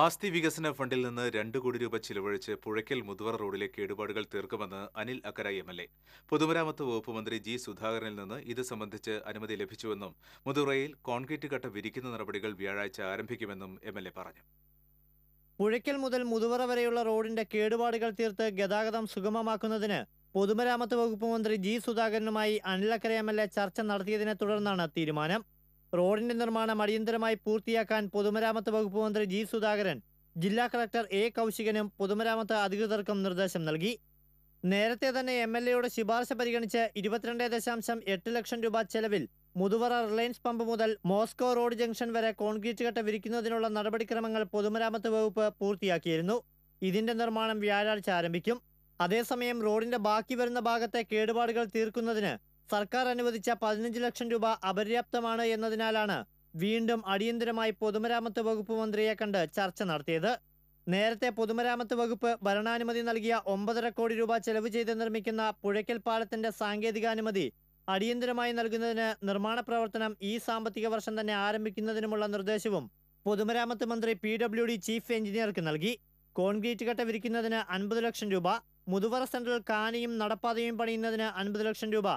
ആസ്തി വികസന ഫണ്ടിൽ നിന്ന് രണ്ട് കോടി രൂപ ചിലവഴിച്ച് പുഴയ്ക്കൽ മുതുവറ റോഡിലെ കേടുപാടുകൾ തീർക്കുമെന്ന് Anil Akkara M L A പൊതുമരാമത്ത് വകുപ്പ് മന്ത്രി ജി സുധാകരനിൽ നിന്ന് ഇത് സംബന്ധിച്ച് അനുമതി ലഭിച്ചുവെന്നും മുതുവറയിൽ കോൺക്രീറ്റ് കട്ട വിരിക്കുന്ന നടപടികൾ വ്യാഴാഴ്ച ആരംഭിക്കുമെന്നും എം എൽ എ പറഞ്ഞു പുഴയ്ക്കൽ മുതൽ മുതുവറ വരെയുള്ള റോഡിന്റെ കേടുപാടുകൾ തീർത്ത് ഗതാഗതം സുഗമമാക്കുന്നതിന് പൊതുമരാമത്ത് വകുപ്പ് മന്ത്രി ജി സുധാകരനുമായി അനിലക്കര എം എൽ എ ചർച്ച നടത്തിയതിനെ തുടർന്നാണ് തീരുമാനം റോഡിന്റെ നിർമ്മാണം അടിയന്തരമായി പൂർത്തിയാക്കാൻ പൊതുമരാമത്ത് വകുപ്പ് മന്ത്രി ജി സുധാകരൻ ജില്ലാ കളക്ടർ എ കൗശികനും പൊതുമരാമത്ത് അധികൃതർക്കും നിർദ്ദേശം നൽകി നേരത്തെ തന്നെ എം എൽ എയുടെ ശുപാർശ പരിഗണിച്ച് ഇരുപത്തിരണ്ട് ദശാംശം എട്ട് ലക്ഷം രൂപ ചെലവിൽ മുതുവറ റിലയൻസ് പമ്പ് മുതൽ മോസ്കോ റോഡ് ജംഗ്ഷൻ വരെ കോൺക്രീറ്റ് കട്ട വിരിക്കുന്നതിനുള്ള നടപടിക്രമങ്ങൾ പൊതുമരാമത്ത് വകുപ്പ് പൂർത്തിയാക്കിയിരുന്നു ഇതിന്റെ നിർമ്മാണം വ്യാഴാഴ്ച ആരംഭിക്കും അതേസമയം റോഡിന്റെ ബാക്കി വരുന്ന ഭാഗത്തെ കേടുപാടുകൾ തീർക്കുന്നതിന് സർക്കാർ അനുവദിച്ച പതിനഞ്ച് ലക്ഷം രൂപ അപര്യാപ്തമാണ് എന്നതിനാലാണ് വീണ്ടും അടിയന്തരമായി പൊതുമരാമത്ത് വകുപ്പ് മന്ത്രിയെ കണ്ട് ചർച്ച നടത്തിയത് നേരത്തെ പൊതുമരാമത്ത് വകുപ്പ് ഭരണാനുമതി നൽകിയ ഒമ്പതര കോടി രൂപ ചെലവ് ചെയ്ത് നിർമ്മിക്കുന്ന പുഴയ്ക്കൽ പാലത്തിന്റെ സാങ്കേതികാനുമതി അടിയന്തരമായി നൽകുന്നതിന് നിർമ്മാണ പ്രവർത്തനം ഈ സാമ്പത്തിക വർഷം തന്നെ ആരംഭിക്കുന്നതിനുമുള്ള നിർദ്ദേശവും പൊതുമരാമത്ത് മന്ത്രി പി ഡബ്ല്യു ഡി ചീഫ് എഞ്ചിനീയർക്ക് നൽകി കോൺക്രീറ്റ് കട്ട വിരിക്കുന്നതിന് അൻപത് ലക്ഷം രൂപ മുതുവറ സെൻട്രൽ കാനയും നടപ്പാതയും പണിയുന്നതിന് അൻപത് ലക്ഷം രൂപ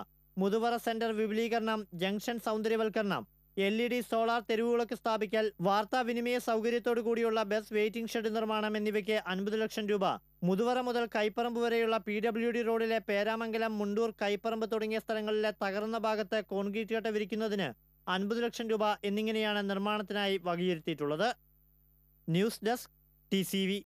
മുതുവറ സെന്റർ വിപുലീകരണം ജംഗ്ഷൻ സൗന്ദര്യവൽക്കരണം എൽ ഇ ഡി സോളാർ തെരുവുകളൊക്കെ സ്ഥാപിക്കൽ വാർത്താവിനിമയ സൗകര്യത്തോടു കൂടിയുള്ള ബസ് വെയിറ്റിംഗ് ഷെഡ് നിർമ്മാണം എന്നിവയ്ക്ക് അൻപത് ലക്ഷം രൂപ മുതുവറ മുതൽ കൈപ്പറമ്പ് വരെയുള്ള പി ഡബ്ല്യു ഡി റോഡിലെ പേരാമംഗലം മുണ്ടൂർ കൈപ്പറമ്പ് തുടങ്ങിയ സ്ഥലങ്ങളിലെ തകർന്ന ഭാഗത്ത് കോൺക്രീറ്റ് കട്ട വിരിക്കുന്നതിന് അൻപത് ലക്ഷം രൂപ എന്നിങ്ങനെയാണ് നിർമ്മാണത്തിനായി വകയിരുത്തിയിട്ടുള്ളത് ന്യൂസ് ഡെസ്ക് ടി